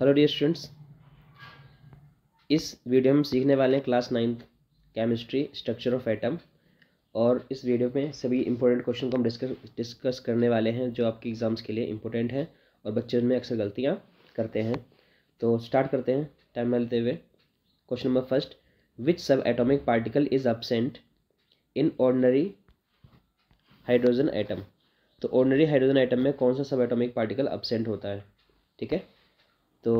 hello dear students इस video में सीखने वाले हैं class ninth chemistry structure of atom और इस वीडियो में सभी इंपॉर्टेंट क्वेश्चन को हम डिस्कस डिस्कस करने वाले हैं जो आपके एग्ज़ाम्स के लिए इंपॉर्टेंट हैं और बच्चे उनमें अक्सर गलतियाँ करते हैं तो स्टार्ट करते हैं टाइम लेते हुए question number first which subatomic particle is absent in ordinary hydrogen atom तो ऑर्डनरी हाइड्रोजन आइटम में कौन सा सब एटोमिक पार्टिकल अबसेंट होता है ठीक है तो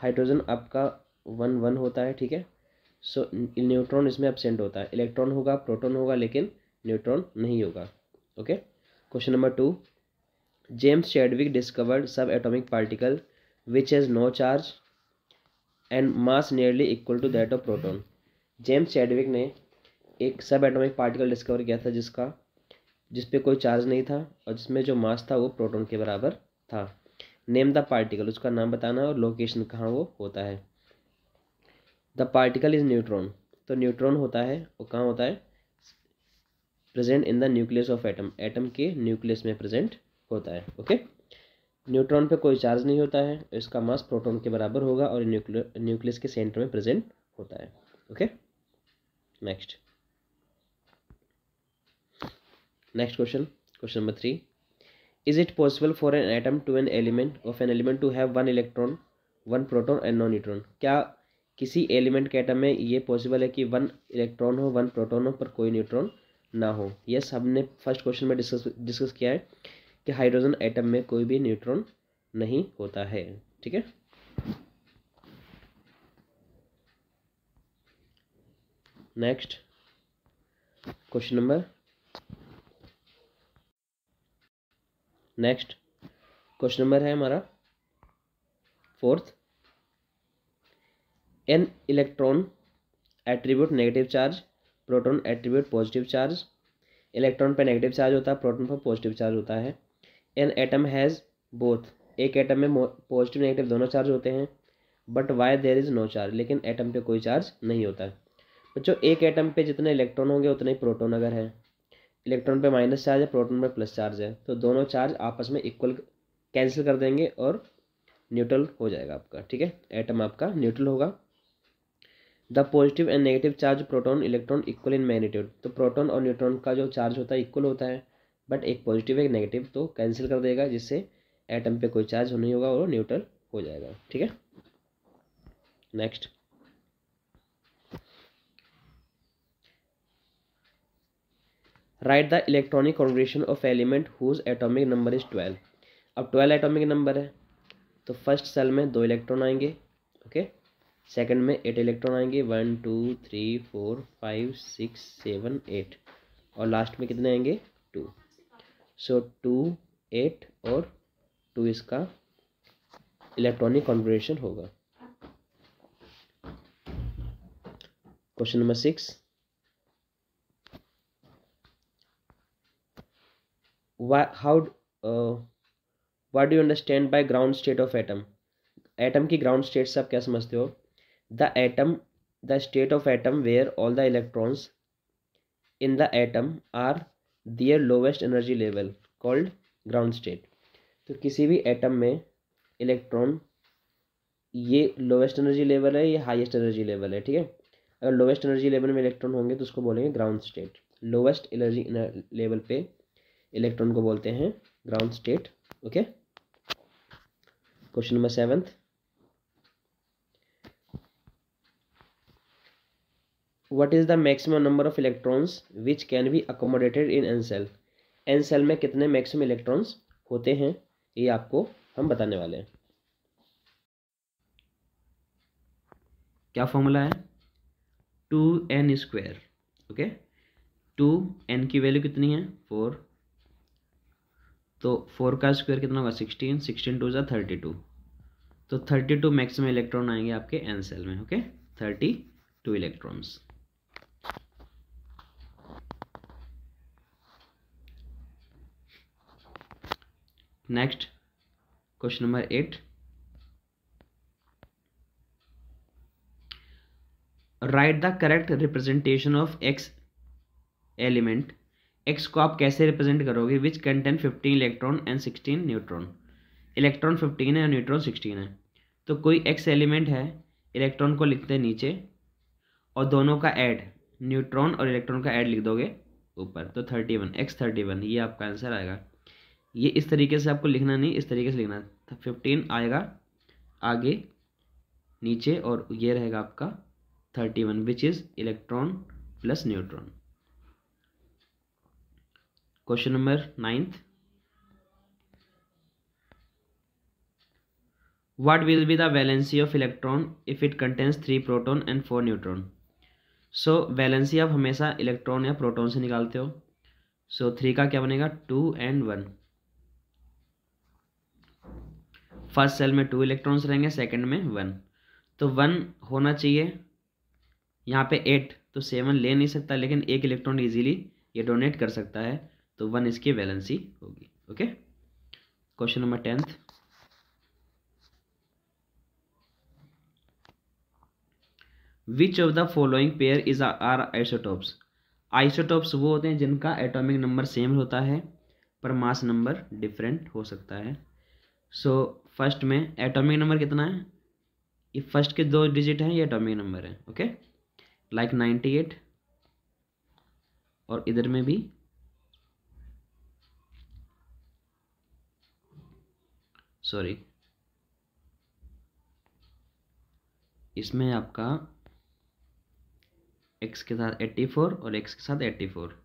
हाइड्रोजन आपका वन वन होता है ठीक है सो न्यूट्रॉन इसमें एबसेंट होता है इलेक्ट्रॉन होगा प्रोटोन होगा लेकिन न्यूट्रॉन नहीं होगा okay question number two James Chadwick discovered subatomic particle which has no charge and mass nearly equal to that of proton James Chadwick ने एक सब एटॉमिक पार्टिकल डिस्कवर किया था जिसका जिसपे कोई चार्ज नहीं था और जिसमें जो मास था वो प्रोटोन के बराबर था नेम द पार्टिकल उसका नाम बताना है और लोकेशन कहाँ वो होता है द पार्टिकल इज़ न्यूट्रॉन तो न्यूट्रॉन होता है वो कहाँ होता है present in the nucleus of atom atom के न्यूक्लियस में प्रेजेंट होता है ओके न्यूट्रॉन पे कोई चार्ज नहीं होता है इसका मास प्रोटॉन के बराबर होगा और न्यूक्लियस के सेंटर में प्रेजेंट होता है okay next next question question number three is it possible for an atom to an element of an element to have one electron one proton and non neutron क्या किसी element के item में ये possible है कि one electron हो one proton हो पर कोई न्यूट्रॉन ना हो यस हमने फर्स्ट क्वेश्चन में डिस्कस डिस्कस किया है कि हाइड्रोजन आइटम में कोई भी न्यूट्रॉन नहीं होता है ठीक है next question number next question number है हमारा fourth an electron attribute negative charge proton attribute positive charge electron पे नेगेटिव चार्ज होता है प्रोटॉन पर पॉजिटिव चार्ज होता है एन एटम हैज़ बोथ एक एटम में पॉजिटिव नेगेटिव दोनों चार्ज होते हैं but why there is no charge लेकिन एटम पे कोई चार्ज नहीं होता है बच्चों एक एटम पे जितने इलेक्ट्रॉन होंगे उतने ही प्रोटोन अगर हैं इलेक्ट्रॉन पे माइनस चार्ज है प्रोटॉन पे प्लस चार्ज है तो दोनों चार्ज आपस में इक्वल कैंसिल कर देंगे और न्यूट्रल हो जाएगा आपका ठीक है एटम आपका न्यूट्रल होगा the positive and negative charge proton electron equal in magnitude तो प्रोटॉन और न्यूट्रॉन का जो चार्ज होता है इक्वल होता है बट एक पॉजिटिव एक नेगेटिव तो कैंसिल कर देगा जिससे एटम पे कोई चार्ज नहीं होगा और न्यूट्रल हो जाएगा ठीक है next right the electronic configuration of element whose atomic number is twelve अब ट्वेल्व एटॉमिक नंबर है तो फर्स्ट सेल में दो इलेक्ट्रॉन आएंगे ओके सेकंड में एट इलेक्ट्रॉन आएंगे one two three four five six seven eight और लास्ट में कितने आएंगे टू सो टू एट और टू इसका इलेक्ट्रॉनिक कॉन्ग्रेशन होगा क्वेश्चन नंबर सिक्स वा how what you understand by ground state of atom atom की ग्राउंड स्टेट से आप क्या समझते हो the atom the state of atom where all the electrons in the atom are their lowest energy level called ground state तो किसी भी atom में इलेक्ट्रॉन ये लोवेस्ट एनर्जी लेवल है ये हाईएस्ट एनर्जी लेवल है ठीक है अगर लोवेस्ट एनर्जी लेवल में इलेक्ट्रॉन होंगे तो उसको बोलेंगे ground state lowest energy level पे इलेक्ट्रॉन को बोलते हैं ground state okay question number seventh what is the maximum number of electrons which can be accommodated in N shell N shell में कितने मैक्सिमम इलेक्ट्रॉन्स होते हैं ये आपको हम बताने वाले हैं क्या फॉर्मूला है two N square okay two N की वैल्यू कितनी है फोर तो फोर का स्क्वायर कितना होगा सिक्सटीन सिक्सटीन टू ज़ा थर्टी टू तो थर्टी टू मैक्सिमम इलेक्ट्रॉन आएंगे आपके एन सेल में okay thirty two electrons next question number eight right the correct representation of X element X को आप कैसे रिप्रेजेंट करोगे which contain fifteen electron and sixteen neutron electron fifteen है और neutron sixteen है तो कोई एक्स एलिमेंट है इलेक्ट्रॉन को लिखते हैं नीचे और दोनों का ऐड न्यूट्रॉन और इलेक्ट्रॉन का ऐड लिख दोगे ऊपर तो thirty one X thirty one ये आपका आंसर आएगा ये इस तरीके से आपको लिखना नहीं इस तरीके से लिखना है फिफ्टीन तो आएगा आगे नीचे और ये रहेगा आपका thirty one which is electron plus neutron question number ninth what will be the valency of electron if it contains three proton and four neutron so valency आप हमेशा इलेक्ट्रॉन या प्रोटोन से निकालते हो सो so, थ्री का क्या बनेगा two and one first shell में टू इलेक्ट्रॉन्स रहेंगे सेकेंड में वन तो वन होना चाहिए यहाँ पे एट तो सेवन ले नहीं सकता लेकिन एक इलेक्ट्रॉन इजीली ये डोनेट कर सकता है तो वन इसकी वैलेंसी होगी okay question number tenth which of the following pair is are isotopes isotopes वो होते हैं जिनका एटॉमिक नंबर सेम होता है पर मास नंबर डिफरेंट हो सकता है सो so, फर्स्ट में एटॉमिक नंबर कितना है ये फर्स्ट के दो डिजिट हैं ये एटॉमिक नंबर है ओके लाइक नाइन्टी एट और इधर में भी सॉरी इसमें आपका एक्स के साथ एट्टी फोर और एक्स के साथ एट्टी फोर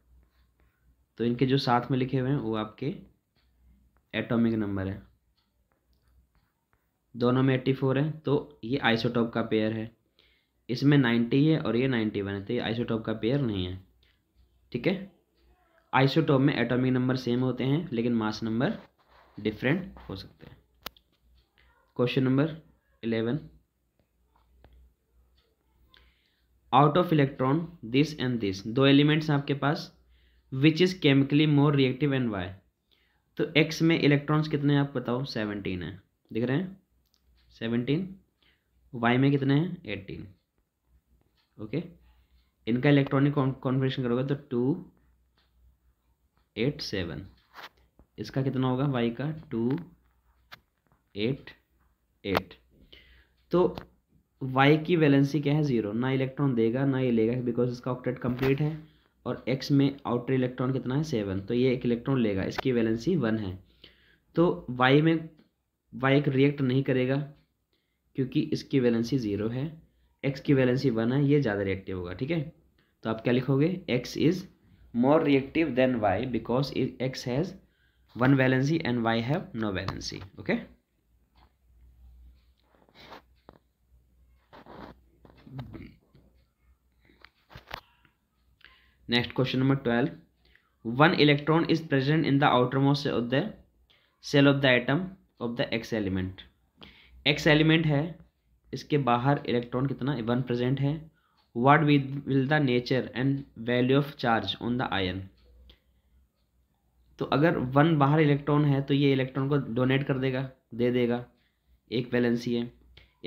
तो इनके जो साथ में लिखे हुए हैं वो आपके एटॉमिक नंबर है दोनों में एट्टी फोर तो है तो ये आइसोटॉप का पेयर है इसमें नाइन्टी है और ये नाइन्टी वन है तो ये आइसोटॉप का पेयर नहीं है ठीक है आइसोटॉप में एटॉमिक नंबर सेम होते हैं लेकिन मास नंबर डिफरेंट हो सकते हैं question number eleven out of electron this and this दो एलिमेंट्स हैं आपके पास which is chemically more reactive and Y तो एक्स में इलेक्ट्रॉन्स कितने आप बताओ सेवनटीन है दिख रहे हैं सेवनटीन वाई में कितने हैं एटीन ओके इनका इलेक्ट्रॉनिक कॉन्फिगरेशन करोगे तो टू एट सेवन इसका कितना होगा वाई का टू एट एट तो वाई की वैलेंसी क्या है ज़ीरो ना इलेक्ट्रॉन देगा ना ये लेगा बिकॉज इसका ऑक्टेट कंप्लीट है और एक्स में आउटर इलेक्ट्रॉन कितना है सेवन तो ये एक इलेक्ट्रॉन लेगा इसकी वैलेंसी वन है तो वाई में वाई रिएक्ट नहीं करेगा क्योंकि इसकी वैलेंसी ज़ीरो है एक्स की वैलेंसी वन है ये ज़्यादा रिएक्टिव होगा ठीक है तो आप क्या लिखोगे X is more reactive than Y because X has one valency and Y have no valency okay next question number twelve one electron is present in the outermost of the shell of the atom of the X element X element है इसके बाहर electron कितना one present है with will the nature and value of charge on the ion तो अगर one बाहर electron है तो ये इलेक्ट्रॉन को डोनेट कर देगा दे देगा एक वैलेंसी है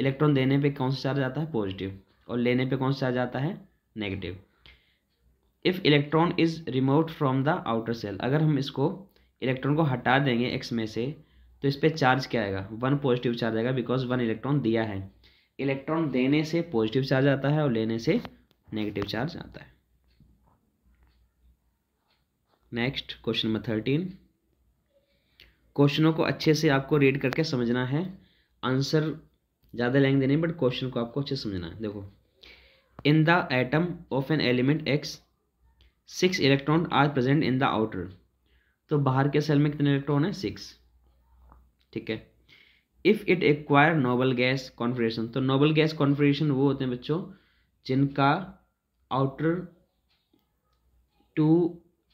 इलेक्ट्रॉन देने पे कौन सा चार्ज आता है पॉजिटिव और लेने पे कौन सा चार्ज आता है negative if electron is remove from the outer shell अगर हम इसको इलेक्ट्रॉन को हटा देंगे एक्स में से तो इस पर चार्ज क्या आएगा वन पॉजिटिव चार्ज आएगा बिकॉज वन इलेक्ट्रॉन दिया है इलेक्ट्रॉन देने से पॉजिटिव चार्ज आता है और लेने से नेगेटिव चार्ज आता है नेक्स्ट क्वेश्चन नंबर थर्टीन क्वेश्चनों को अच्छे से आपको रीड करके समझना है आंसर ज़्यादा लेंगे नहीं बट क्वेश्चन को आपको अच्छे से समझना है देखो in the atom of an element X six electron are present in the outer तो बाहर के सेल में कितने इलेक्ट्रॉन है सिक्स ठीक है if it acquire noble gas configuration तो नोबल गैस कॉन्फ्रेशन वो होते हैं बच्चों जिनका outer two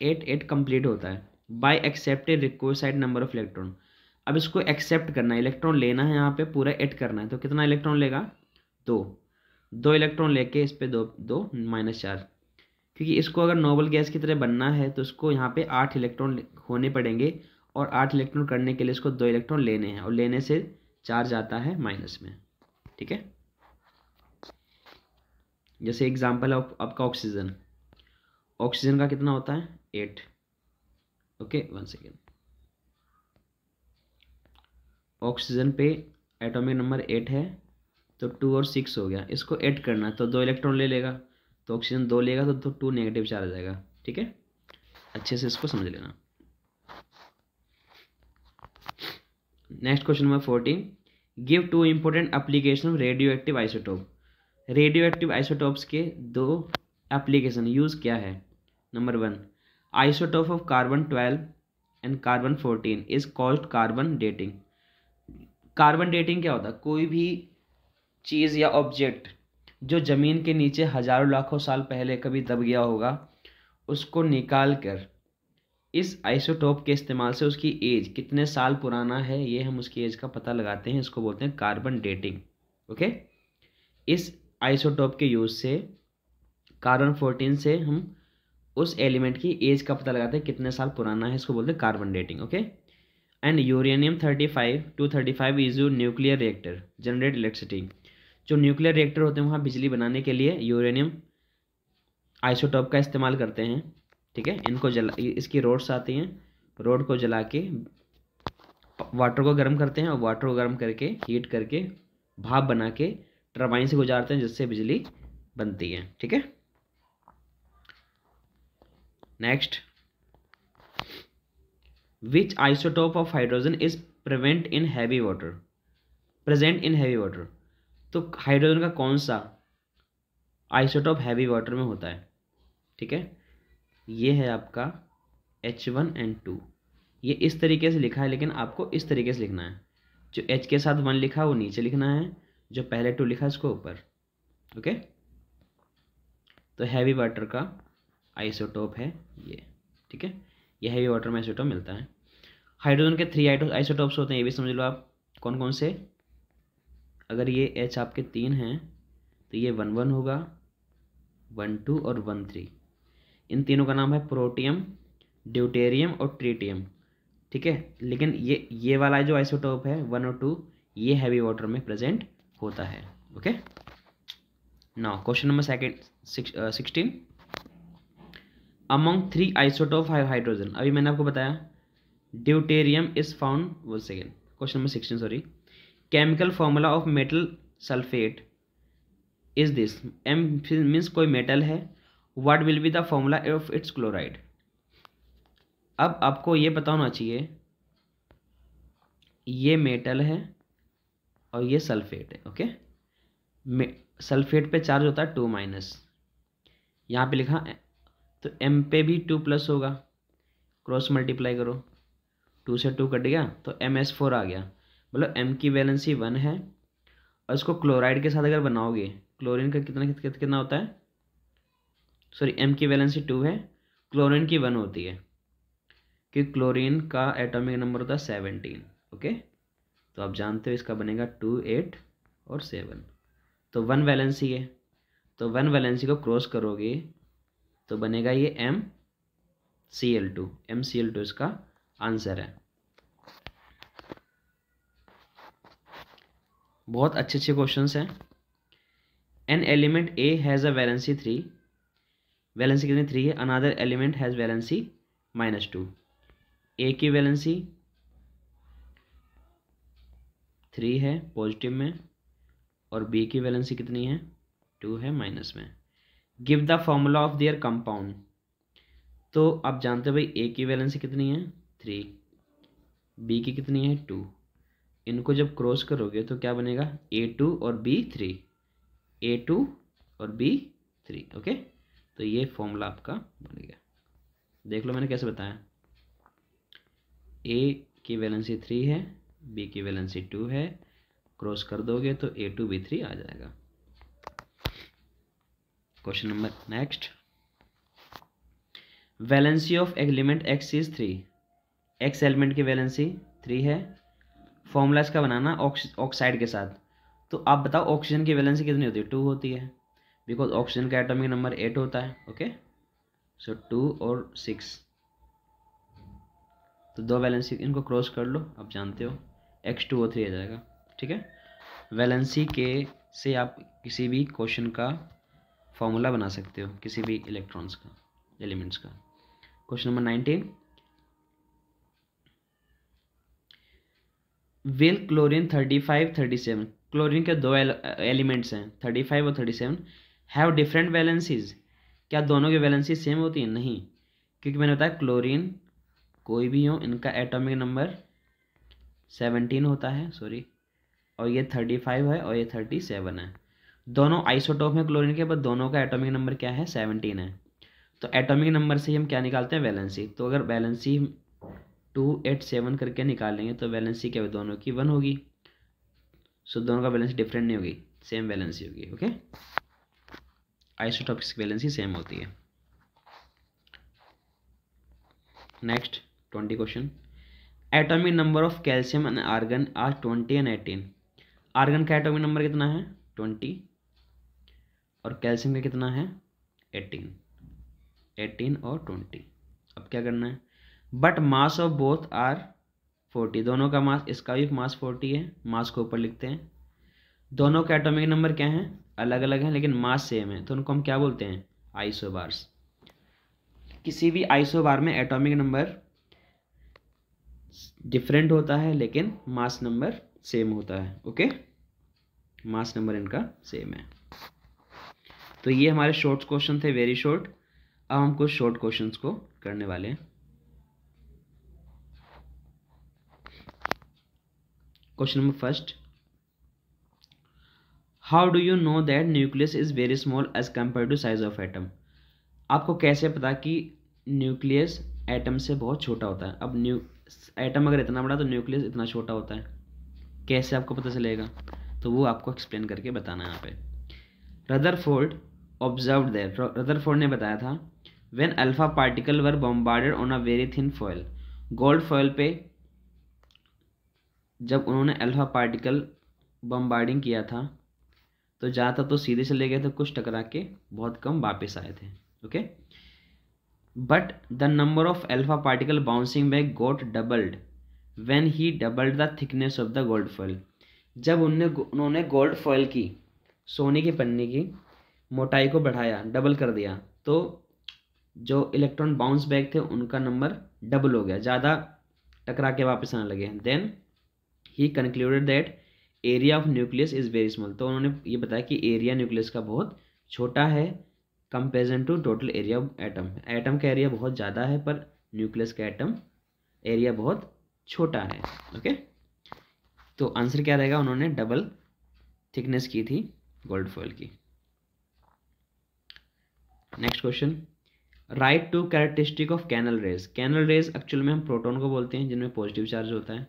eight eight complete होता है by accepted requisite number of electron अब इसको एक्सेप्ट करना है इलेक्ट्रॉन लेना है यहाँ पे पूरा एट करना है तो कितना इलेक्ट्रॉन लेगा दो दो इलेक्ट्रॉन लेके इस पर दो दो माइनस चार क्योंकि इसको अगर नोबल गैस की तरह बनना है तो इसको यहाँ पे आठ इलेक्ट्रॉन होने पड़ेंगे और आठ इलेक्ट्रॉन करने के लिए इसको दो इलेक्ट्रॉन लेने हैं और लेने से चार्ज आता है माइनस में ठीक है जैसे एग्जाम्पल ऑफ आपका ऑक्सीजन ऑक्सीजन का कितना होता है eight okay one second oxygen पे एटॉमिक नंबर एट है तो टू और सिक्स हो गया इसको एट करना तो दो इलेक्ट्रॉन ले लेगा तो ऑक्सीजन दो लेगा तो, टू नेगेटिव चार्ज जाएगा ठीक है अच्छे से इसको समझ लेना next question number fourteen give two important application of radioactive isotope radioactive isotopes के दो एप्लीकेशन यूज़ क्या है number one isotope of carbon twelve and carbon fourteen is called carbon dating carbon dating क्या होता है कोई भी चीज़ या ऑब्जेक्ट जो ज़मीन के नीचे हज़ारों लाखों साल पहले कभी दब गया होगा उसको निकाल कर इस आइसोटोप के इस्तेमाल से उसकी एज कितने साल पुराना है ये हम उसकी एज का पता लगाते हैं इसको बोलते हैं कार्बन डेटिंग ओके इस आइसोटोप के यूज़ से कार्बन फोर्टीन से हम उस एलिमेंट की एज का पता लगाते हैं कितने साल पुराना है इसको बोलते हैं carbon dating okay and uranium thirty five two thirty five is you nuclear reactor generate electricity जो न्यूक्लियर रिएक्टर होते हैं वहाँ बिजली बनाने के लिए यूरेनियम आइसोटॉप का इस्तेमाल करते हैं ठीक है इनको जला इसकी रोड्स आती हैं रोड को जला के वाटर को गर्म करते हैं और वाटर को गर्म करके हीट करके भाप बना के टर्बाइन से गुजारते हैं जिससे बिजली बनती है ठीक है next which isotope of hydrogen is prevent in heavy water present in heavy water तो हाइड्रोजन का कौन सा आइसोटॉप हैवी वाटर में होता है ठीक है ये है आपका एच वन एंड टू ये इस तरीके से लिखा है लेकिन आपको इस तरीके से लिखना है जो एच के साथ वन लिखा वो नीचे लिखना है जो पहले टू लिखा उसको ऊपर ओके तो हैवी वाटर का आइसोटोप है ये ठीक है ये हैवी वाटर में आइसोटोप मिलता है हाइड्रोजन के थ्री आइसोटोप्स होते हैं ये भी समझ लो आप कौन कौन से अगर ये एच आपके तीन हैं तो ये वन वन होगा वन टू और वन थ्री इन तीनों का नाम है प्रोटियम ड्यूटेरियम और ट्रीटियम ठीक है लेकिन ये ये वाला जो आइसोटोप है वन और टू ये हैवी वाटर में प्रेजेंट होता है okay now question number second sixteen among three isotope hydrogen अभी मैंने आपको बताया deuterium is found one second question number sixteen sorry chemical formula of metal sulphate is this M means कोई metal है what will be the formula of its chloride अब आपको ये पता होना चाहिए ये मेटल है और ये सल्फेट है ओके सल्फेट पे चार्ज होता है टू माइनस यहाँ पे लिखा तो एम पे भी टू प्लस होगा क्रॉस मल्टीप्लाई करो टू से टू कट गया तो एम एस फोर आ गया मतलब एम की वैलेंसी वन है और इसको क्लोराइड के साथ अगर बनाओगे क्लोरीन का कितना कितना होता है सॉरी एम की वैलेंसी टू है क्लोरीन की वन होती है कि क्लोरीन का एटॉमिक नंबर होता है सेवनटीन ओके तो आप जानते हो इसका बनेगा टू एट और सेवन तो वन वैलेंसी है तो वन वैलेंसी को क्रॉस करोगे तो बनेगा ये M C L two M C L two इसका आंसर है बहुत अच्छे अच्छे क्वेश्चन हैं an element A has a valency three valency कितनी थ्री है another element has valency minus two A की वैलेंसी थ्री है पॉजिटिव में और बी की वैलेंसी कितनी है टू है माइनस में give the formula of their compound तो आप जानते हो भाई ए की वैलेंसी कितनी है थ्री बी की कितनी है टू इनको जब क्रॉस करोगे तो क्या बनेगा ए टू और बी थ्री ए टू और बी थ्री ओके तो ये फॉर्मूला आपका बन गया देख लो मैंने कैसे बताया ए की वैलेंसी थ्री है बी की वैलेंसी टू है क्रॉस कर दोगे तो ए टू बी थ्री आ जाएगा question number next valency of element X is three X element की वैलेंसी थ्री है फॉर्मूला इसका बनाना ऑक्साइड के साथ तो आप बताओ ऑक्सीजन की वैलेंसी कितनी होती है टू होती है बिकॉज ऑक्सीजन का एटॉमिक नंबर एट होता है ओके सो टू और सिक्स तो दो वैलेंसी इनको क्रॉस कर लो आप जानते हो एक्स टू ओ थ्री आ जाएगा ठीक है वैलेंसी के से आप किसी भी क्वेश्चन का फॉर्मूला बना सकते हो किसी भी इलेक्ट्रॉन्स का एलिमेंट्स का question number nineteen will chlorine thirty five thirty seven chlorine के दो एलिमेंट्स हैं थर्टी फाइव और thirty seven have different valencies क्या दोनों की बैलेंसी सेम होती हैं नहीं क्योंकि मैंने बताया क्लोरीन कोई भी हो इनका एटॉमिक नंबर सेवनटीन होता है सॉरी और ये थर्टी फाइव है और ये थर्टी सेवन है दोनों आइसोटोप हैं क्लोरीन के बट दोनों का एटॉमिक नंबर क्या है सेवनटीन है तो एटॉमिक नंबर से ही हम क्या निकालते हैं वैलेंसी तो अगर वैलेंसी टू एट सेवन करके निकालेंगे तो ही क्या होगी दोनों की वन होगी सो दोनों का बैलेंस डिफरेंट नहीं होगी सेम बैलेंसी होगी ओके आइसोटॉप की ही सेम होती है next twenty question atomic number of calcium and argon are twenty and eighteen argon का एटॉमिक नंबर कितना है ट्वेंटी और कैल्शियम का कितना है एटीन एटीन और ट्वेंटी अब क्या करना है but mass of both are forty दोनों का मास इसका भी मास फोर्टी है मास को ऊपर लिखते हैं दोनों के एटॉमिक नंबर क्या हैं अलग अलग हैं लेकिन मास सेम है तो उनको हम क्या बोलते हैं आइसोबार्स किसी भी आइसोबार में एटॉमिक नंबर डिफरेंट होता है लेकिन मास नंबर सेम होता है ओके मास नंबर इनका सेम है तो ये हमारे शॉर्ट क्वेश्चन थे वेरी शॉर्ट अब हम कुछ शॉर्ट क्वेश्चंस को करने वाले हैं question number first how do you know that nucleus is very small as compare to size of atom आपको कैसे पता कि न्यूक्लियस एटम से बहुत छोटा होता है अब न्यू एटम अगर इतना बड़ा तो न्यूक्लियस इतना छोटा होता है कैसे आपको पता चलेगा तो वो आपको एक्सप्लेन करके बताना है यहाँ पे रदरफोर्ड ऑब्जर्व देर रदरफोर्ड ने बताया था when alpha particle were bombarded on a very thin foil gold foil पे जब उन्होंने अल्फ़ा पार्टिकल बम्बार्डिंग किया था तो ज़्यादातर तो सीधे चले गए थे कुछ टकरा के बहुत कम वापस आए थे ओके but the number of alpha particle bouncing back got doubled when he doubled the thickness of the gold foil जब उनने उन्होंने गोल्ड फॉयल की सोने की पन्नी की मोटाई को बढ़ाया डबल कर दिया तो जो इलेक्ट्रॉन बाउंस बैक थे उनका नंबर डबल हो गया ज़्यादा टकरा के वापस आने लगे then he concluded that area of nucleus is very small तो उन्होंने ये बताया कि एरिया न्यूक्लियस का बहुत छोटा है comparison to total area of atom atom का एरिया बहुत ज़्यादा है पर न्यूक्लियस का एटम एरिया बहुत छोटा है ओके तो आंसर क्या रहेगा उन्होंने डबल थिकनेस की थी गोल्ड फॉयल की next question write two characteristic of canal rays canal rays actual में हम प्रोटोन को बोलते हैं जिनमें पॉजिटिव चार्ज होता है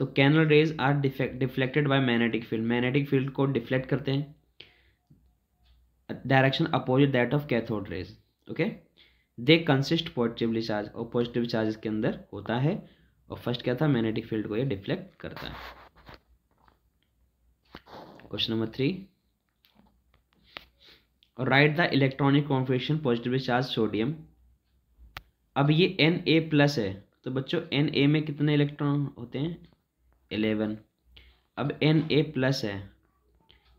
तो canal rays are defect deflected by magnetic field magnetic field को डिफ्लेक्ट करते हैं direction opposite that of cathode rays okay they consist positively charge और पॉजिटिव चार्ज के अंदर होता है और फर्स्ट क्या था मैग्नेटिक फील्ड को ये डिफ्लेक्ट करता है क्वेश्चन नंबर थ्री और right the electronic configuration positively charge sodium अब ये एन ए प्लस है तो बच्चों एन ए में कितने इलेक्ट्रॉन होते हैं एलेवन अब एन ए प्लस है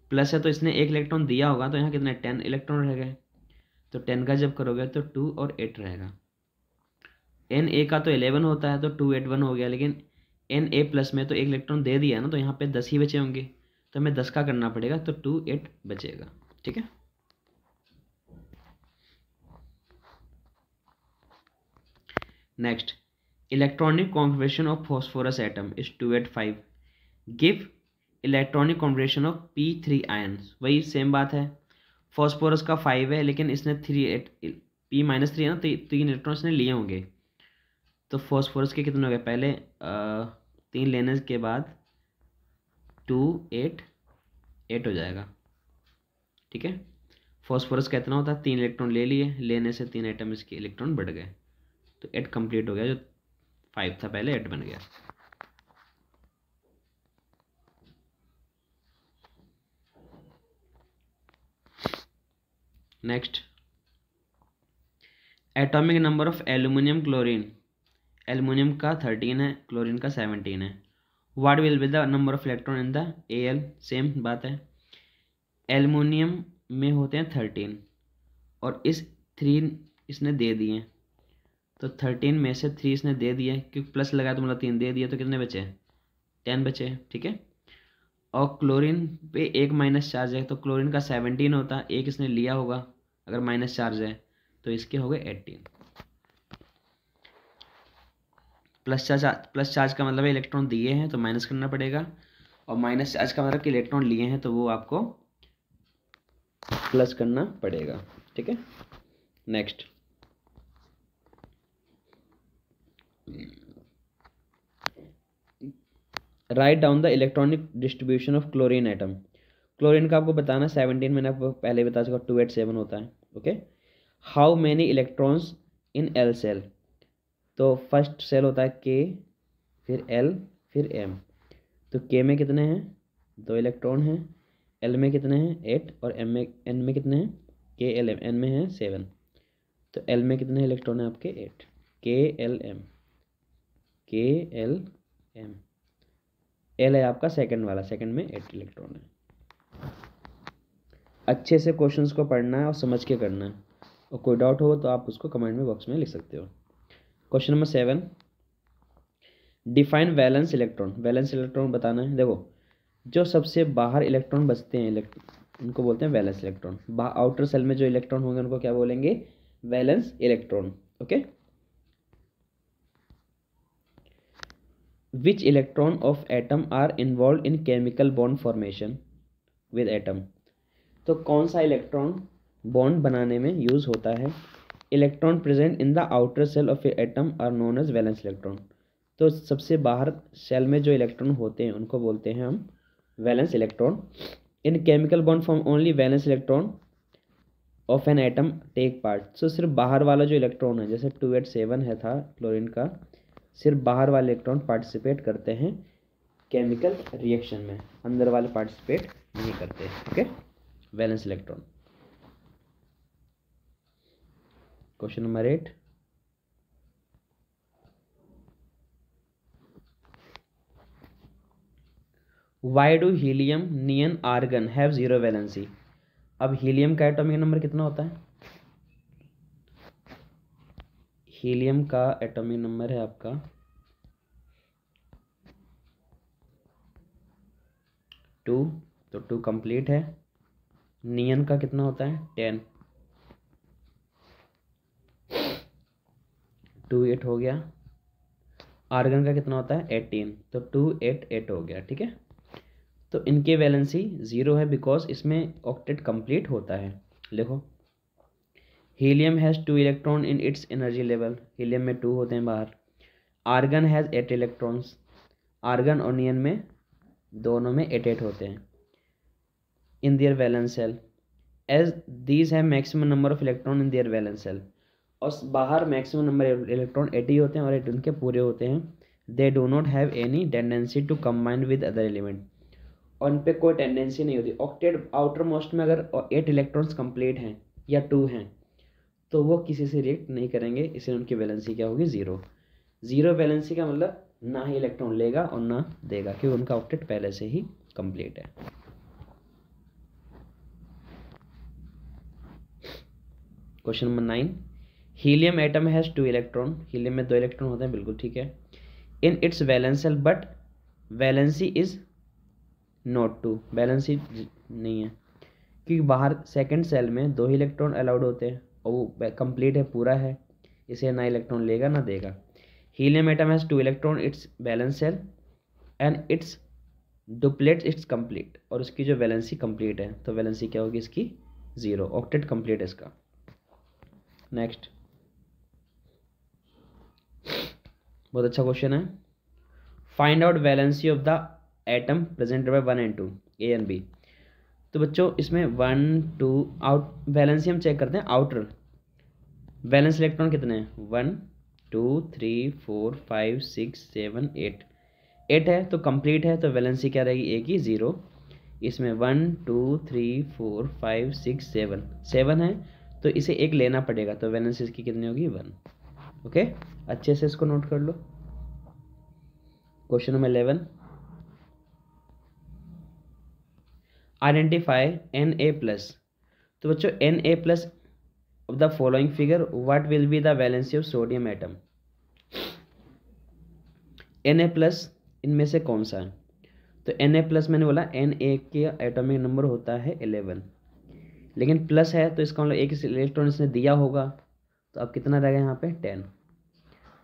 प्लस है तो इसने एक इलेक्ट्रॉन दिया होगा तो यहाँ कितने टेन इलेक्ट्रॉन रह गए तो टेन का जब करोगे तो टू और एट रहेगा एन ए का तो एलेवन होता है तो टू एट वन हो गया लेकिन एन ए प्लस में तो एक इलेक्ट्रॉन दे दिया ना तो यहाँ पे दस ही बचे होंगे तो हमें दस का करना पड़ेगा तो टू एट बचेगा ठीक है next electronic configuration of phosphorus atom is two eight five give electronic configuration of P three ion वही सेम बात है फॉस्फोरस का फाइव है लेकिन इसने three eight P minus three है ना तीन इलेक्ट्रॉन इसने लिए होंगे तो फॉस्फोरस के कितने हो गए पहले तीन लेने के बाद टू एट एट हो जाएगा ठीक है फॉस्फोरस का इतना होता है तीन इलेक्ट्रॉन ले लिए लेने से तीन आइटम इसके इलेक्ट्रॉन बढ़ गए तो एट कंप्लीट हो गया जो फाइव था पहले एट बन गया next atomic number of aluminium chlorine aluminium का थर्टीन है क्लोरीन का सेवनटीन है what will be the number of electron in the A L same बात है एल्यूमिनियम में होते हैं थर्टीन और इस थ्री इसने दे दिए तो थर्टीन में से थ्री इसने दे दिया क्योंकि प्लस लगाया तो मतलब तीन दे दिए तो कितने बचे टेन बचे ठीक है और क्लोरीन पे एक माइनस चार्ज है तो क्लोरीन का सेवनटीन होता एक इसने लिया होगा अगर माइनस चार्ज है तो इसके हो गए eighteen plus charge plus charge का मतलब इलेक्ट्रॉन दिए हैं तो माइनस करना पड़ेगा और माइनस चार्ज का मतलब कि इलेक्ट्रॉन लिए हैं तो वो आपको प्लस करना पड़ेगा ठीक है next write down the electronic distribution of chlorine atom chlorine का आपको बताना सेवनटीन मैंने आपको पहले बता चुका टू एट सेवन होता है okay how many electrons in L shell तो फर्स्ट सेल होता है के फिर एल फिर एम तो के में कितने हैं दो इलेक्ट्रॉन हैं एल में कितने हैं एट और एम में एन में कितने हैं के एल एम एन में है सेवन तो एल में कितने इलेक्ट्रॉन हैं आपके eight K L M K L M L है आपका सेकंड वाला सेकंड में एट इलेक्ट्रॉन है अच्छे से क्वेश्चंस को पढ़ना है और समझ के करना है और कोई डाउट हो तो आप उसको कमेंट में बॉक्स में लिख सकते हो question number seven define valence electron valence electron बताना है देखो जो सबसे बाहर इलेक्ट्रॉन बचते हैं उनको बोलते हैं वैलेंस इलेक्ट्रॉन आउटर सेल में जो इलेक्ट्रॉन होंगे उनको क्या बोलेंगे valence electron okay which electron of atom are involve in chemical bond formation with atom तो कौन सा इलेक्ट्रॉन बॉन्ड बनाने में यूज़ होता है electron present in the outer shell of a atom are known as valence electron तो सबसे बाहर सेल में जो इलेक्ट्रॉन होते हैं उनको बोलते हैं हम valence electron in chemical bond form only valence electron of an atom take part so सिर्फ बाहर वाला जो इलेक्ट्रॉन है जैसे टू एट सेवन है था क्लोरिन का सिर्फ बाहर वाले इलेक्ट्रॉन पार्टिसिपेट करते हैं केमिकल रिएक्शन में अंदर वाले पार्टिसिपेट नहीं करते okay valence electron question number eight why do helium neon argon have zero valency अब हीलियम का एटॉमिक नंबर कितना होता है हीलियम का एटॉमिक नंबर है आपका टू तो टू कंप्लीट है नियन का कितना होता है टेन टू एट हो गया आर्गन का कितना होता है एटीन तो टू एट एट हो गया ठीक है तो इनके वैलेंसी ज़ीरो है बिकॉज इसमें ऑक्टेट कंप्लीट होता है लिखो helium has two electron in its energy level helium में टू होते हैं बाहर argon has eight electrons argon और नियन में दोनों में एट एट होते हैं in their valence shell as these है maximum number of electron in their valence shell और बाहर मैक्सिमम नंबर इलेक्ट्रॉन ही होते हैं और एट उनके पूरे होते हैं they do not have any tendency to combine with other element और उन पर कोई टेंडेंसी नहीं होती ऑक्टेट आउटर मोस्ट में अगर एट इलेक्ट्रॉन्स कंप्लीट हैं या टू हैं तो वो किसी से रिएक्ट नहीं करेंगे इसलिए उनकी वैलेंसी क्या होगी ज़ीरो ज़ीरो वैलेंसी का मतलब ना ही इलेक्ट्रॉन लेगा और ना देगा क्योंकि उनका ऑप्टेट पहले से ही कंप्लीट है question number nine helium atom has two electron helium में दो इलेक्ट्रॉन होते हैं बिल्कुल ठीक है in its valence shell but valency is not two valency नहीं है क्योंकि बाहर सेकंड सेल में दो ही इलेक्ट्रॉन अलाउड होते हैं वो कंप्लीट है पूरा है इसे ना इलेक्ट्रॉन लेगा ना देगा helium atom has two electron its valence shell and its duplet its complete और उसकी जो वैलेंसी कंप्लीट है तो वैलेंसी क्या होगी इसकी ज़ीरो ऑक्टेट कंप्लीट है इसका नेक्स्ट बहुत अच्छा क्वेश्चन है find out valency of the atom present by one and two A and B तो बच्चों इसमें वन टू आउट बैलेंस ही हम चेक करते हैं आउटर बैलेंस इलेक्ट्रॉन कितने हैं one two three four five six seven eight eight है तो कंप्लीट है तो वैलेंसी क्या रहेगी एक ही ज़ीरो इसमें one two three four five six seven seven है तो इसे एक लेना पड़ेगा तो वैलेंसी इसकी कितनी होगी वन ओके अच्छे से इसको नोट कर लो question number eleven identify N A plus तो बच्चों N A plus of the following figure what will be the valency of sodium atom N A plus इनमें से कौन सा है तो एन ए प्लस मैंने बोला एन ए के एटॉमिक नंबर होता है एलेवन लेकिन प्लस है तो इसका मतलब एक इलेक्ट्रॉन इसने दिया होगा तो अब कितना रहेगा यहाँ पे टेन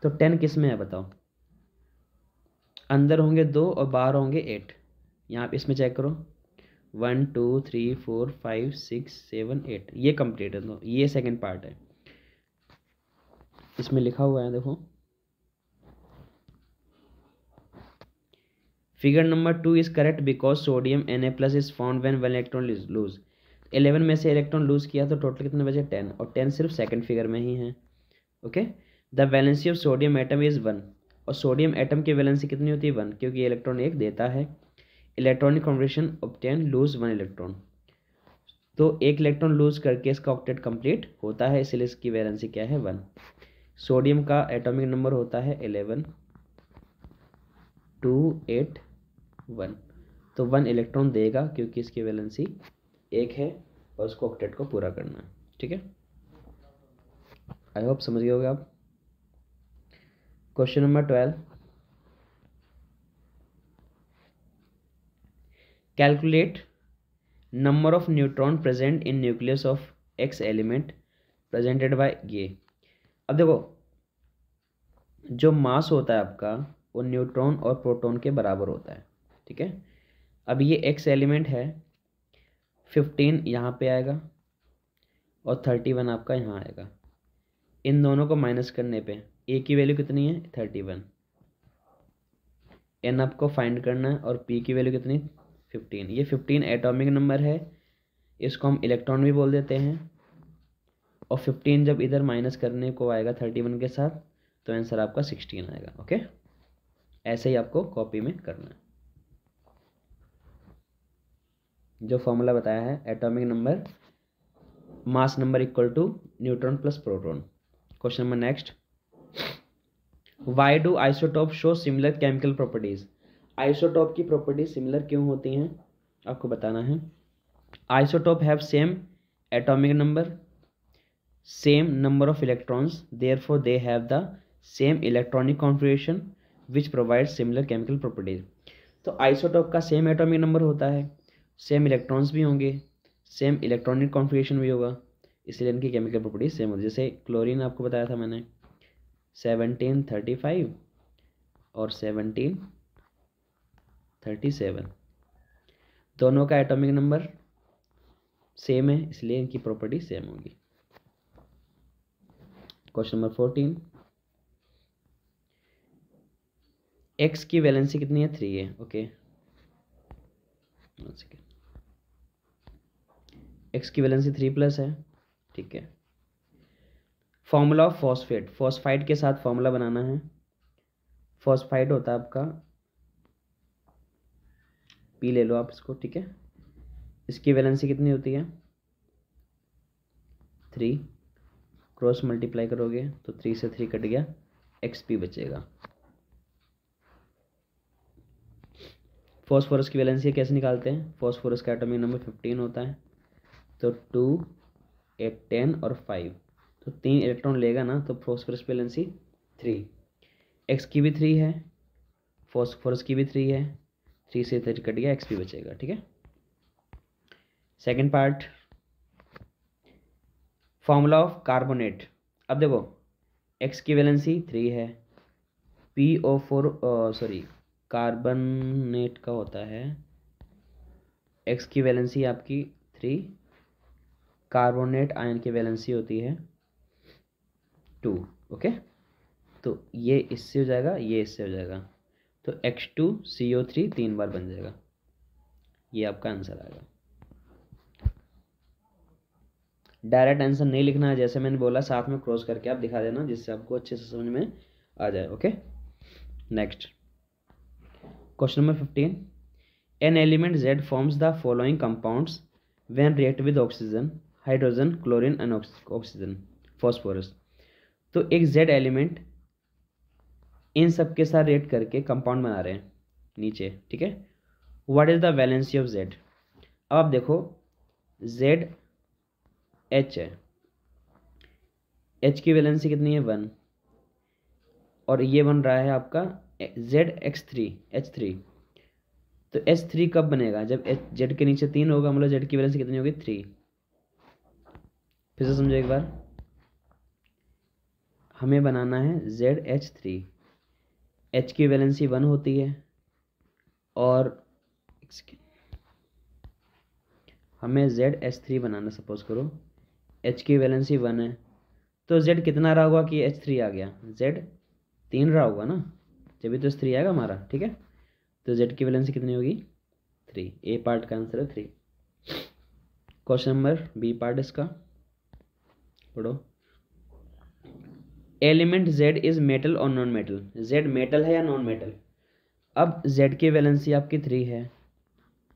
तो टेन किस में है बताओ अंदर होंगे दो और बाहर होंगे एट यहाँ पे इसमें चेक करो one two three four five six seven eight ये कंप्लीट है तो ये सेकंड पार्ट है इसमें लिखा हुआ है देखो figure number two is correct because sodium N A plus is found when one electron lose eleven में से इलेक्ट्रॉन लूज किया तो टोटल कितने बचे टेन और टेन सिर्फ सेकेंड फिगर में ही है okay the valency of sodium atom is one और सोडियम एटम की वैलेंसी कितनी होती है वन क्योंकि इलेक्ट्रॉन एक देता है electronic combination obtain lose one electron तो एक इलेक्ट्रॉन लूज करके इसका ऑक्टेट कंप्लीट होता है इसलिए इसकी वैलेंसी क्या है वन सोडियम का एटॉमिक नंबर होता है एलेवन टू एट वन तो वन इलेक्ट्रॉन देगा क्योंकि इसकी वैलेंसी एक है और उसको ऑक्टेट को पूरा करना है ठीक है आई होप समझ गए होगे आप question number twelve calculate number of neutron present in nucleus of X element presented by ये अब देखो जो मास होता है आपका वो न्यूट्रॉन और प्रोटॉन के बराबर होता है ठीक है अब ये एक्स एलिमेंट है फिफ्टीन यहाँ पे आएगा और थर्टी वन आपका यहाँ आएगा इन दोनों को माइनस करने पे ए की वैल्यू कितनी है थर्टी वन एन आपको फाइंड करना है और पी की वैल्यू कितनी फिफ्टीन ये फिफ्टीन एटॉमिक नंबर है इसको हम इलेक्ट्रॉन भी बोल देते हैं और फिफ्टीन जब इधर माइनस करने को आएगा थर्टी वन के साथ तो आंसर आपका सिक्सटीन आएगा ओके ऐसे ही आपको कॉपी में करना है जो फॉर्मूला बताया है atomic number mass number equal to neutron plus proton question number next why do isotope show similar chemical properties isotope की प्रॉपर्टी सिमिलर क्यों होती हैं आपको बताना है isotope have same atomic number same number of electrons therefore they have the same electronic configuration which provide similar chemical properties तो isotope का same atomic number होता है सेम इलेक्ट्रॉन्स भी होंगे सेम इलेक्ट्रॉनिक कॉन्फ़िगरेशन भी होगा इसलिए इनकी केमिकल प्रॉपर्टीज सेम होती है जैसे क्लोरीन आपको बताया था मैंने सेवनटीन थर्टी फाइव और सेवनटीन थर्टी सेवन दोनों का एटॉमिक नंबर सेम है इसलिए इनकी प्रॉपर्टी सेम होगी क्वेश्चन नंबर फोर्टीन एक्स की वैलेंसी कितनी है थ्री है ओके एक्स की वैलेंसी थ्री प्लस है ठीक है फॉर्मूला ऑफ फॉस्फेट फॉस्फाइड के साथ फॉर्मूला बनाना है फॉस्फाइड होता है आपका पी ले लो आप इसको ठीक है इसकी वैलेंसी कितनी होती है थ्री क्रॉस मल्टीप्लाई करोगे तो थ्री से थ्री कट गया एक्स पी बचेगा फॉस्फोरस की वैलेंसी कैसे निकालते हैं फॉस्फोरस का एटॉमिक नंबर फिफ्टीन होता है तो टू एट टेन और फाइव तो तीन इलेक्ट्रॉन लेगा ना तो फॉस्फोरस वैलेंसी थ्री एक्स की भी थ्री है फॉस्फोरस की भी थ्री है थ्री से थ्री कट गया एक्स भी बचेगा ठीक है second part formula of carbonate अब देखो एक्स की वैलेंसी थ्री है P O four sorry carbonate का होता है एक्स की वैलेंसी आपकी थ्री कार्बोनेट आयन की वैलेंसी होती है टू ओके तो ये इससे हो जाएगा ये इससे हो जाएगा तो X two C O three तीन बार बन जाएगा ये आपका आंसर आएगा डायरेक्ट आंसर नहीं लिखना है जैसे मैंने बोला साथ में क्रॉस करके आप दिखा देना जिससे आपको अच्छे से समझ में आ जाए okay next question number fifteen an element Z forms the following compounds when react with oxygen hydrogen chlorine and oxygen phosphorus तो एक जेड एलिमेंट इन सब के साथ रेट करके कंपाउंड बना रहे हैं नीचे ठीक है what is the valency of Z अब आप देखो जेड एच है एच की वैलेंसी कितनी है वन और ये बन रहा है आपका Z X three H three तो एच थ्री कब बनेगा जब एच जेड के नीचे तीन होगा मतलब जेड की वैलेंसी कितनी होगी थ्री फिर से समझो एक बार हमें बनाना है जेड एच थ्री एच की वैलेंसी वन होती है और हमें जेड एच थ्री बनाना सपोज करो एच की वैलेंसी वन है तो जेड कितना रहा होगा कि एच थ्री आ गया जेड तीन रहा होगा ना जब भी तो एच थ्री आएगा हमारा ठीक है तो जेड की वैलेंसी कितनी होगी थ्री ए पार्ट का आंसर है three question number B part इसका पढ़ो एलिमेंट जेड इज़ मेटल और नॉन मेटल जेड मेटल है या नॉन मेटल अब जेड की वैलेंसी आपकी थ्री है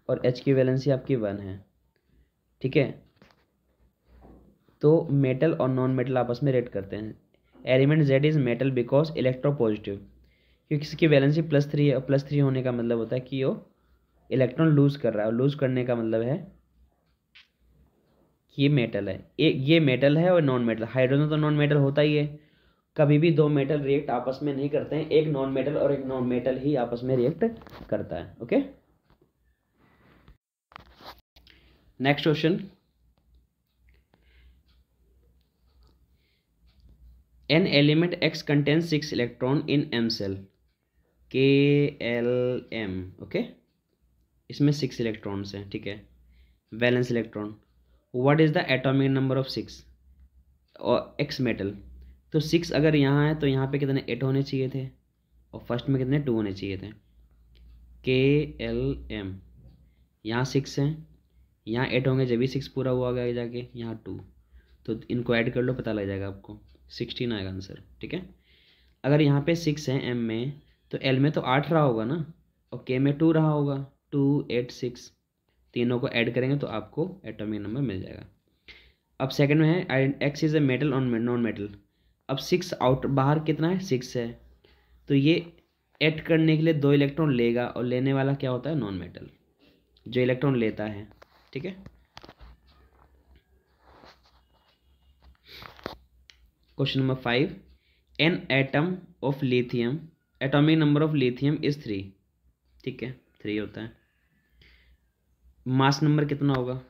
और एच की वैलेंसी आपकी वन है ठीक है तो मेटल और नॉन मेटल आपस में रेट करते हैं element Z is metal because electropositive क्योंकि इसकी वैलेंसी प्लस थ्री है और प्लस थ्री होने का मतलब होता है कि वो इलेक्ट्रॉन लूज़ कर रहा है और लूज़ करने का मतलब है कि ये मेटल है ये मेटल है और नॉन मेटल हाइड्रोजन तो नॉन मेटल होता ही है कभी भी दो मेटल रिएक्ट आपस में नहीं करते हैं एक नॉन मेटल और एक नॉन मेटल ही आपस में रिएक्ट करता है okay next question an element X contain six electron in M shell K L M okay इसमें सिक्स इलेक्ट्रॉन्स हैं ठीक है valence electron what is the atomic number of six और एक्स मेटल तो सिक्स अगर यहाँ है तो यहाँ पे कितने एट होने चाहिए थे और फर्स्ट में कितने टू होने चाहिए थे के एल एम यहाँ सिक्स हैं यहाँ एट होंगे जब भी सिक्स पूरा हुआ गया जाके यहाँ टू तो इनको ऐड कर लो पता लग जाएगा आपको सिक्सटीन आएगा आंसर ठीक है अगर यहाँ पे सिक्स है एम में तो एल में तो आठ रहा होगा ना और के में टू रहा होगा टू एट सिक्स तीनों को ऐड करेंगे तो आपको एटॉमिक नंबर मिल जाएगा अब सेकंड में है X is a metal on non metal अब सिक्स आउट बाहर कितना है सिक्स है तो ये एट करने के लिए दो इलेक्ट्रॉन लेगा और लेने वाला क्या होता है नॉन मेटल जो इलेक्ट्रॉन लेता है ठीक है question number five an atom of lithium atomic number of lithium is three ठीक है थ्री होता है मास नंबर कितना होगा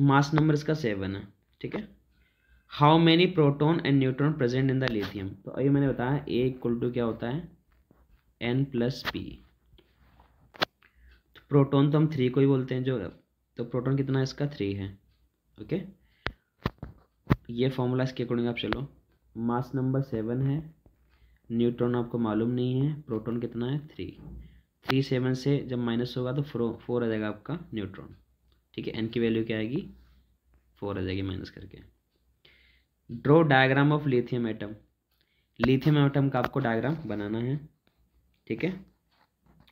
मास नंबर इसका सेवन है ठीक है how many proton and neutron present in the lithium तो अभी मैंने बताया ए इक्वल टू क्या होता है एन प्लस पी तो प्रोटोन तो हम थ्री को ही बोलते हैं जो तो प्रोटोन कितना है इसका थ्री है ओके ये फॉर्मूला इसके अकॉर्डिंग आप चलो मास नंबर सेवन है न्यूट्रॉन आपको मालूम नहीं है प्रोटोन कितना है थ्री थ्री सेवन से जब माइनस होगा तो फोर आ जाएगा आपका न्यूट्रॉन ठीक है एन की वैल्यू क्या आएगी फोर आ जाएगी माइनस करके draw diagram of lithium atom lithium atom का आपको डायग्राम बनाना है ठीक है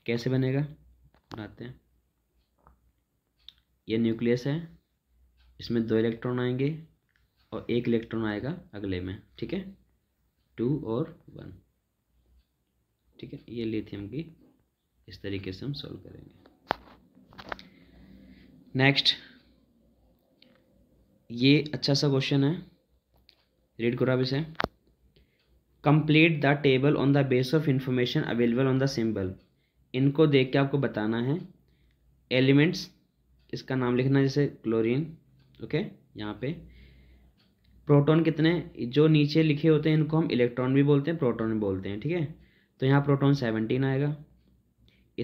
कैसे बनेगा बनाते हैं ये न्यूक्लियस है इसमें दो इलेक्ट्रॉन आएंगे और एक इलेक्ट्रॉन आएगा अगले में ठीक है टू और वन ठीक है ये लिथियम की इस तरीके से हम सॉल्व करेंगे नेक्स्ट ये अच्छा सा क्वेश्चन है रीड करो अभी से complete the table on the base of information available on the symbol इनको देख के आपको बताना है एलिमेंट्स इसका नाम लिखना है जैसे क्लोरीन ओके यहाँ पे प्रोटॉन कितने जो नीचे लिखे होते हैं इनको हम इलेक्ट्रॉन भी बोलते हैं प्रोटॉन भी बोलते हैं ठीक है तो यहाँ प्रोटॉन सेवनटीन आएगा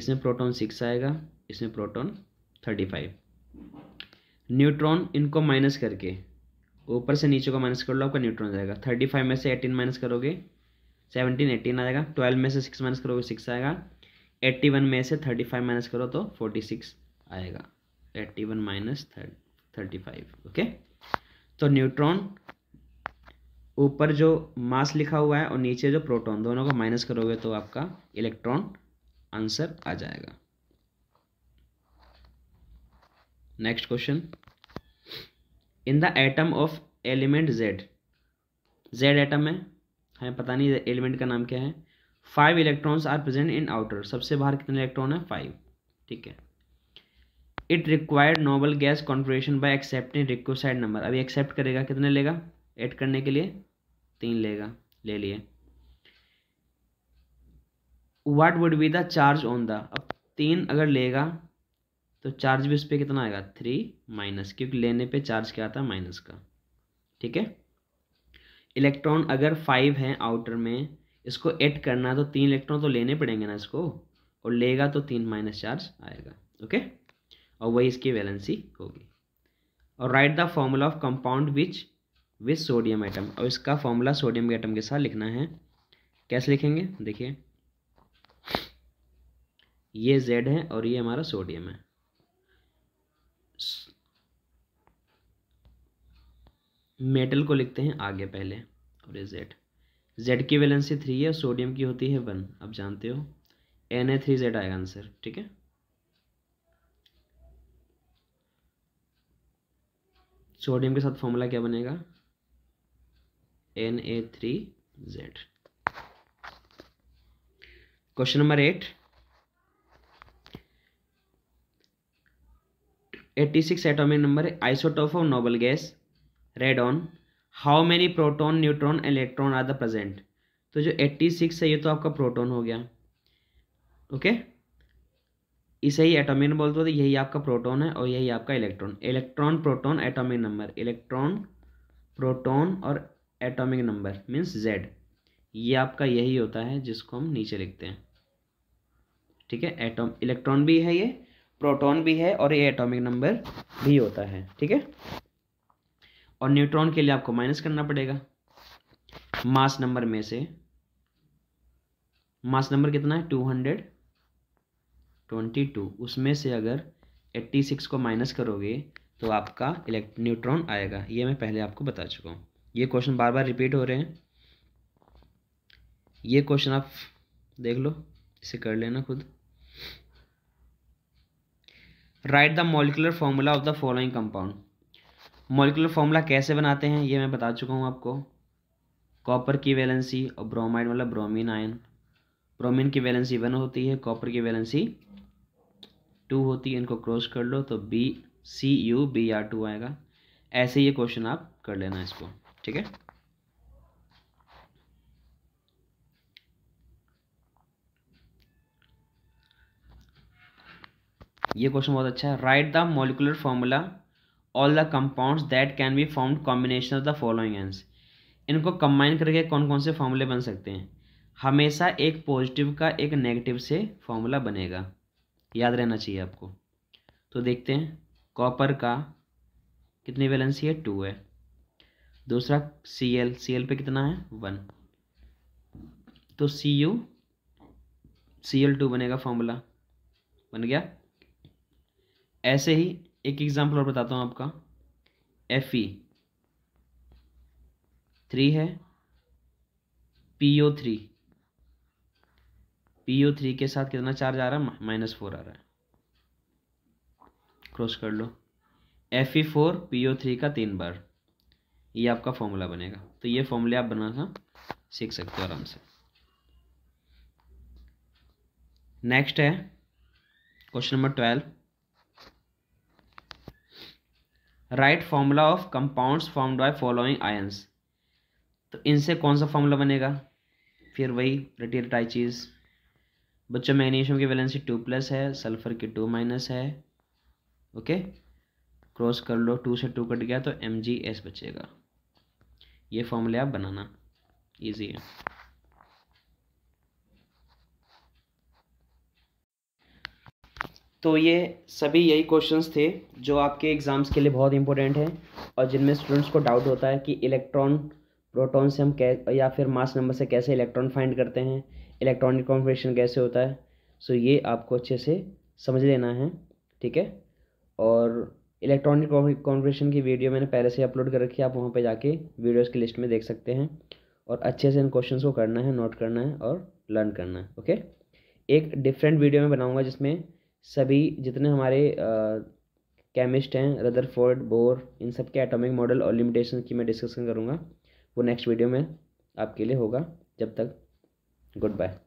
इसमें प्रोटॉन सिक्स आएगा इसमें प्रोटॉन थर्टी फाइव न्यूट्रॉन इनको माइनस करके ऊपर से नीचे को माइनस कर लो आपका न्यूट्रॉन जाएगा थर्टी फाइव में से एटीन माइनस करोगे सेवनटीन एटीन आएगा ट्वेल्व में से सिक्स माइनस करोगे सिक्स आएगा एट्टी वन में से थर्टी फाइव माइनस करो तो फोर्टी सिक्स आएगा eighty one minus thirty five okay तो न्यूट्रॉन ऊपर जो मास लिखा हुआ है और नीचे जो प्रोटॉन दोनों को माइनस करोगे तो आपका इलेक्ट्रॉन आंसर आ जाएगा next question in the atom of element Z Z atom है हमें पता नहीं एलिमेंट का नाम क्या है five electrons are present in outer सबसे बाहर कितने इलेक्ट्रॉन है फाइव ठीक है it required noble gas configuration by accepting requisite number अभी एक्सेप्ट करेगा कितने लेगा एड करने के लिए तीन लेगा ले लिए what would be the charge on the अब तीन अगर लेगा तो चार्ज भी उस पर कितना आएगा थ्री माइनस क्योंकि लेने पे चार्ज क्या आता है माइनस का ठीक है इलेक्ट्रॉन अगर फाइव है आउटर में इसको एड करना तो तीन इलेक्ट्रॉन तो लेने पड़ेंगे ना इसको और लेगा तो तीन माइनस चार्ज आएगा ओके और वही इसकी वैलेंसी होगी और right the formula of compound which with sodium atom और इसका फॉर्मूला सोडियम के आइटम के साथ लिखना है कैसे लिखेंगे देखिए ये जेड है और ये हमारा सोडियम है मेटल को लिखते हैं आगे पहले और ये जेड जेड की वैलेंसी थ्री है सोडियम की होती है वन आप जानते हो एन ए थ्री जेड आएगा आंसर ठीक है सोडियम के साथ फॉर्मूला क्या बनेगा N A three Z question number eight eighty six atomic number है isotope of noble gas radon how many proton neutron electron are the present तो जो एट्टी सिक्स है ये तो आपका प्रोटोन हो गया ओके इसे ही एटोमिन नंबर बोलते हैं यही आपका प्रोटोन है और यही आपका electron electron proton atomic number electron proton और एटोमिक नंबर मीन्स जेड ये आपका यही होता है जिसको हम नीचे लिखते हैं ठीक है एटोम इलेक्ट्रॉन भी है ये प्रोटॉन भी है और ये एटॉमिक नंबर भी होता है ठीक है और न्यूट्रॉन के लिए आपको माइनस करना पड़ेगा मास नंबर में से मास नंबर कितना है टू हंड्रेड ट्वेंटी टू उसमें से अगर एट्टी सिक्स को माइनस करोगे तो आपका इलेक्ट न्यूट्रॉन आएगा ये मैं पहले आपको बता चुका हूँ ये क्वेश्चन बार बार रिपीट हो रहे हैं ये क्वेश्चन आप देख लो इसे कर लेना खुद right the molecular formula of the following compound molecular formula कैसे बनाते हैं ये मैं बता चुका हूँ आपको कॉपर की वैलेंसी और ब्रोमाइड मतलब ब्रोमीन आयन ब्रोमीन की वैलेंसी वन होती है कॉपर की वैलेंसी टू होती है इनको क्रॉस कर लो तो B C U B R two आएगा ऐसे ये क्वेश्चन आप कर लेना इसको ठीक है ये क्वेश्चन बहुत अच्छा है right the molecular formula all the compounds that can be found combination of the following ions इनको कंबाइन करके कौन कौन से फॉर्मूले बन सकते हैं हमेशा एक पॉजिटिव का एक नेगेटिव से फॉर्मूला बनेगा याद रहना चाहिए आपको तो देखते हैं कॉपर का कितनी वैलेंसी है टू है दूसरा सी एल सी एल पे कितना है वन तो C U C L two बनेगा फॉर्मूला बन गया ऐसे ही एक एग्जाम्पल और बताता हूँ आपका एफ ई थ्री है P O three P O three के साथ कितना चार्ज आ रहा है माइनस फोर आ रहा है क्रॉस कर लो F E four P O three का तीन बार ये आपका फॉर्मूला बनेगा तो ये फॉर्मूले आप बनाना सीख सकते हो आराम से नेक्स्ट है question number twelve right formula of compounds formed by following ions तो इनसे कौन सा फॉर्मूला बनेगा फिर वही रिटेल टाइचीज बच्चों मैग्नीशियम की वैलेंसी टू प्लस है सल्फर की टू माइनस है ओके क्रॉस कर लो टू से टू कट गया तो एम जी एस बचेगा ये फॉर्मूले आप बनाना ईजी है तो ये सभी यही क्वेश्चंस थे जो आपके एग्ज़ाम्स के लिए बहुत इंपॉर्टेंट हैं और जिनमें स्टूडेंट्स को डाउट होता है कि इलेक्ट्रॉन प्रोटॉन से हम कै या फिर मास नंबर से कैसे इलेक्ट्रॉन फाइंड करते हैं इलेक्ट्रॉनिक कॉन्फ्रेशन कैसे होता है सो ये आपको अच्छे से समझ लेना है ठीक है और इलेक्ट्रॉनिक कॉन्फ्रेशन की वीडियो मैंने पहले से अपलोड कर रखी है आप वहाँ पर जाके वीडियोज़ की लिस्ट में देख सकते हैं और अच्छे से इन क्वेश्चन को करना है नोट करना है और लर्न करना है ओके एक डिफरेंट वीडियो में बनाऊँगा जिसमें सभी जितने हमारे केमिस्ट हैं रदरफोर्ड बोर इन सब के एटॉमिक मॉडल और लिमिटेशन की मैं डिस्कशन करूँगा वो नेक्स्ट वीडियो में आपके लिए होगा जब तक गुड बाय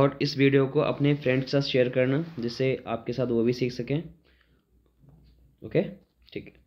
और इस वीडियो को अपने फ्रेंड्स के साथ शेयर करना जिससे आपके साथ वो भी सीख सकें ओके ठीक है